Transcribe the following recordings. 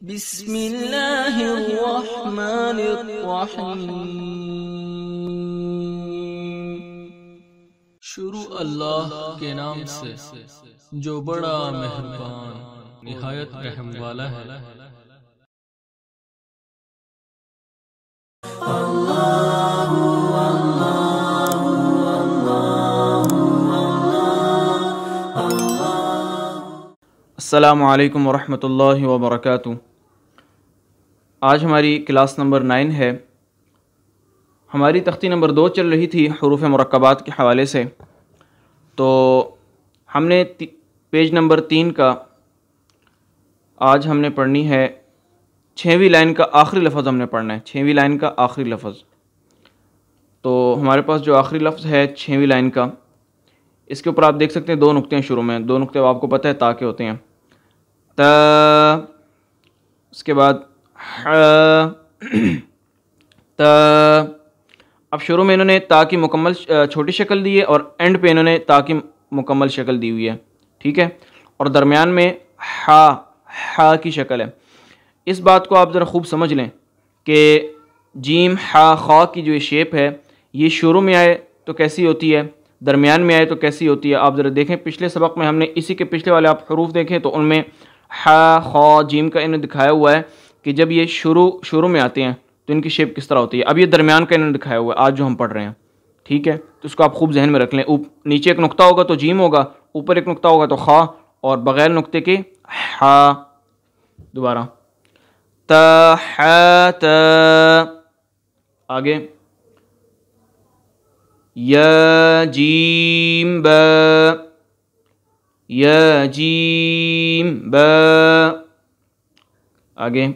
بسم الله الرحمن الرحيم शुरू अल्लाह के नाम से जो बड़ा मेहरबान निहायत रहम वाला है असलकम वरहमल वर्का आज हमारी क्लास नंबर नाइन है हमारी तख्ती नंबर दो चल रही थी हरूफ मरकबात के हवाले से तो हमने पेज नंबर तीन का आज हमने पढ़नी है छवीं लाइन का आखिरी लफ्ज़ हमने पढ़ना है छवीं लाइन का आखिरी लफ्ज़ तो हमारे पास जो आखिरी लफ्ज़ है छवीं लाइन का इसके ऊपर आप देख सकते हैं दो नुकते हैं शुरू में दो नुकते आपको पता है ताके होते हैं ता उसके बाद त अब शुरू में इन्होंने ता की मुकम्मल छोटी शक्ल दी है और एंड पे इन्होंने ता की मुकम्मल शक्ल दी हुई है ठीक है और दरमियान में हा हा की शक्ल है इस बात को आप ज़रा खूब समझ लें कि जीम हा खा की जो ये शेप है ये शुरू में आए तो कैसी होती है दरमियान में आए तो कैसी होती है आप ज़रा देखें पिछले सबक में हमने इसी के पिछले वाले आप हरूफ देखें तो उनमें हा खा जीम का इन्हें दिखाया हुआ है कि जब ये शुरू शुरू में आते हैं तो इनकी शेप किस तरह होती है अब ये दरमियान का इन्होंने दिखाया हुआ है आज जो हम पढ़ रहे हैं ठीक है तो उसको आप खूब जहन में रख लें उप, नीचे एक नुकता होगा तो जीम होगा ऊपर एक नुकता होगा तो खा और बग़ैर नुकते के हा दोबारा त त आगे य जीम ब य जीम ब आगे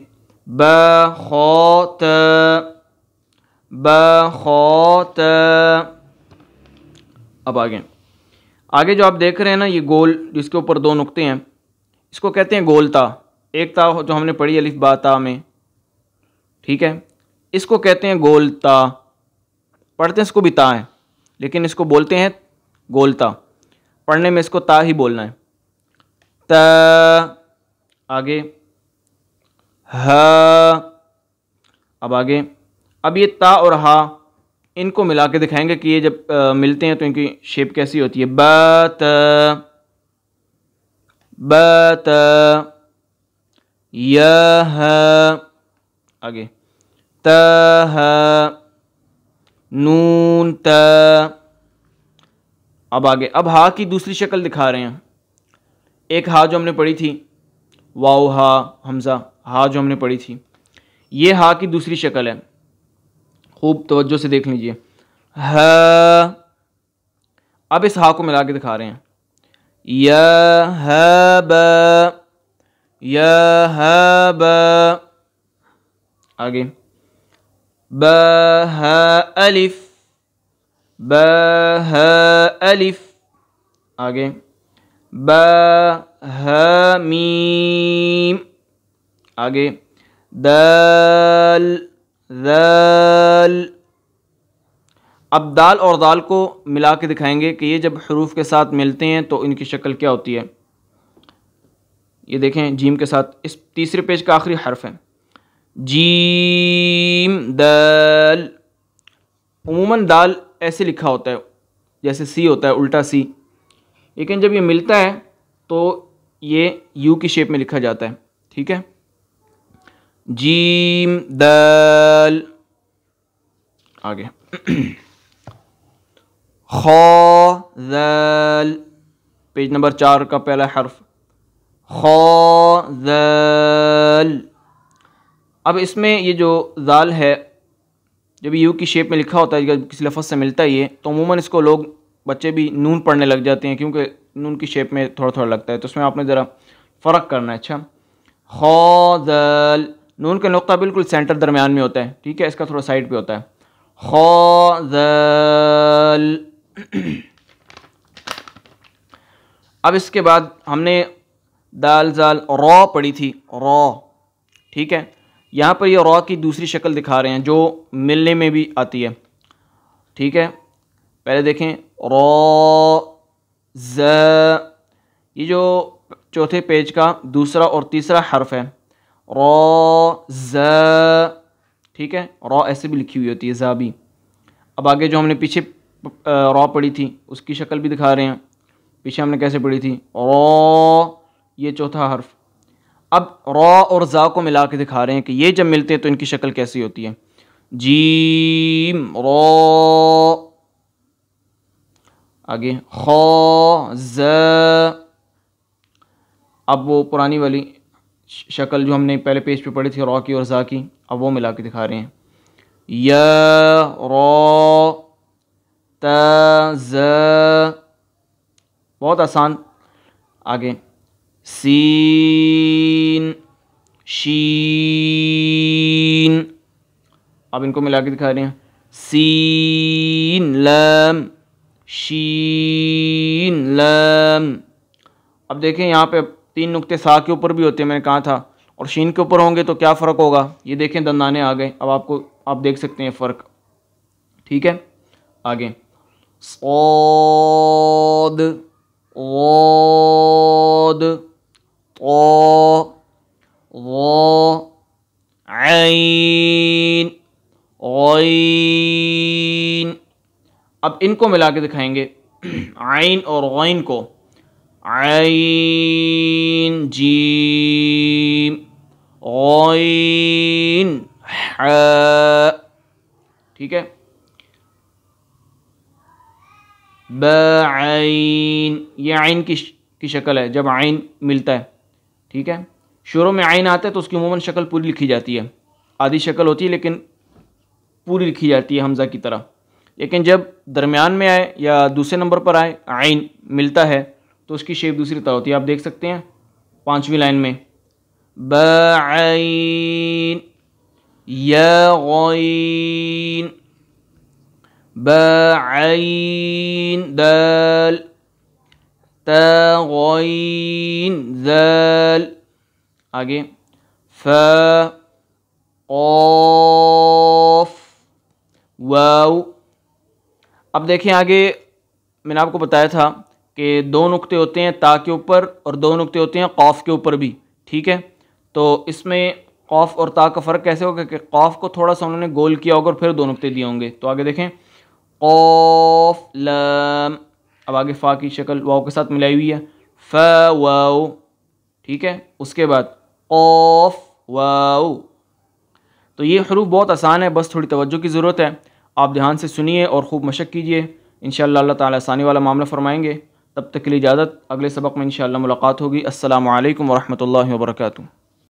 बखौत बखौत अब आगे आगे जो आप देख रहे हैं ना ये गोल जिसके ऊपर दो नुक्ते हैं इसको कहते हैं गोलता एक ता जो हमने पढ़ी अलिफ बाता में ठीक है इसको कहते हैं गोलता पढ़ते हैं इसको भी ता है लेकिन इसको बोलते हैं गोलता पढ़ने में इसको ता ही बोलना है त आगे ह अब आगे अब ये ता और हा इनको मिला के दिखाएंगे कि ये जब आ, मिलते हैं तो इनकी शेप कैसी होती है बत बत यह आगे त नून त अब आगे अब हा की दूसरी शक्ल दिखा रहे हैं एक हा जो हमने पढ़ी थी वाओ हा हमज़ा हा जो हमने पढ़ी थी ये हा की दूसरी शक्ल है खूब तवज्जो से देख लीजिए ह अब इस हा को मिला के दिखा रहे हैं य ह ब य ह ब आगे ब ह अलिफ ब ह अलिफ आगे ब हमीम आगे दल दल अब दाल और दाल को मिला के दिखाएंगे कि ये जब हरूफ के साथ मिलते हैं तो इनकी शक्ल क्या होती है ये देखें जीम के साथ इस तीसरे पेज का आखिरी हर्फ है जीम दल अमूमन दाल ऐसे लिखा होता है जैसे सी होता है उल्टा सी लेकिन जब ये मिलता है तो ये यू की शेप में लिखा जाता है ठीक है जीम दल आगे खो दल पेज नंबर चार का पहला हर्फ खो दल अब इसमें ये जो जाल है जब यू की शेप में लिखा होता है किसी लफज से मिलता है है तो अमूमन इसको लोग बच्चे भी नून पढ़ने लग जाते हैं क्योंकि नून की शेप में थोड़ा थोड़ा लगता है तो उसमें आपने ज़रा फ़र्क करना है अच्छा खौजल नून का नुकता बिल्कुल सेंटर दरमियान में होता है ठीक है इसका थोड़ा साइड पे होता है खौजल अब इसके बाद हमने दाल जाल रॉ पढ़ी थी रॉ ठीक है यहाँ पर ये रॉ की दूसरी शक्ल दिखा रहे हैं जो मिलने में भी आती है ठीक है पहले देखें रॉ ज ये जो चौथे पेज का दूसरा और तीसरा हर्फ है रो ज ठीक है रो ऐसे भी लिखी हुई होती है ज़ा भी अब आगे जो हमने पीछे रॉ पढ़ी थी उसकी शक्ल भी दिखा रहे हैं पीछे हमने कैसे पढ़ी थी रो ये चौथा हर्फ अब रो और ज़ा को मिला के दिखा रहे हैं कि ये जब मिलते हैं तो इनकी शक्ल कैसी होती है जीम रो आगे खो ज अब वो पुरानी वाली शक्ल जो हमने पहले पेज पे पढ़ी थी रॉ की और ज़ा की अब वो मिला के दिखा रहे हैं य रो त ज बहुत आसान आगे सीन शीन अब इनको मिला के दिखा रहे हैं सीन लम शीन लम अब देखें यहाँ पे तीन नुक्ते सा के ऊपर भी होते हैं मैंने कहा था और शीन के ऊपर होंगे तो क्या फ़र्क होगा ये देखें दंदाने आ गए अब आपको आप देख सकते हैं फ़र्क ठीक है आगे सौद ओद ओ तो, वो आई ओई अब इनको मिला के दिखाएंगे आइन और गैन को आइन जीम गैन ठीक है बन ये आइन की की शक्ल है जब आइन मिलता है ठीक है शुरू में आइन आता है तो उसकी उमूमन शक्ल पूरी लिखी जाती है आधी शक्ल होती है लेकिन पूरी लिखी जाती है हमज़ा की तरह लेकिन जब दरमियान में आए या दूसरे नंबर पर आए आइन मिलता है तो उसकी शेप दूसरी तरह होती है आप देख सकते हैं पाँचवीं लाइन में बैन यन बैन दल तइन जल आगे फ ऑफ अब देखें आगे मैंने आपको बताया था कि दो नुक्ते होते हैं ता के ऊपर और दो नुक्ते होते हैं कौफ़ के ऊपर भी ठीक है तो इसमें कौफ़ और ता का फ़र्क कैसे होगा कि कौफ़ को थोड़ा सा उन्होंने गोल किया होगा और फिर दो नुक्ते दिए होंगे तो आगे देखें कौफ लम अब आगे फ़ा की शक्ल वाओ के साथ मिलाई हुई है फ वाओ ठीक है उसके बाद कौफ वाओ तो ये हरूफ बहुत आसान है बस थोड़ी तवज्जो की ज़रूरत है आप ध्यान से सुनिए और ख़ूब मशक कीजिए इन अल्लाह तसानी वाला मामला फरमाएंगे तब तक के लिए इजाज़त अगले सबक में इन मुलाकात होगी असल वरहमल वर्का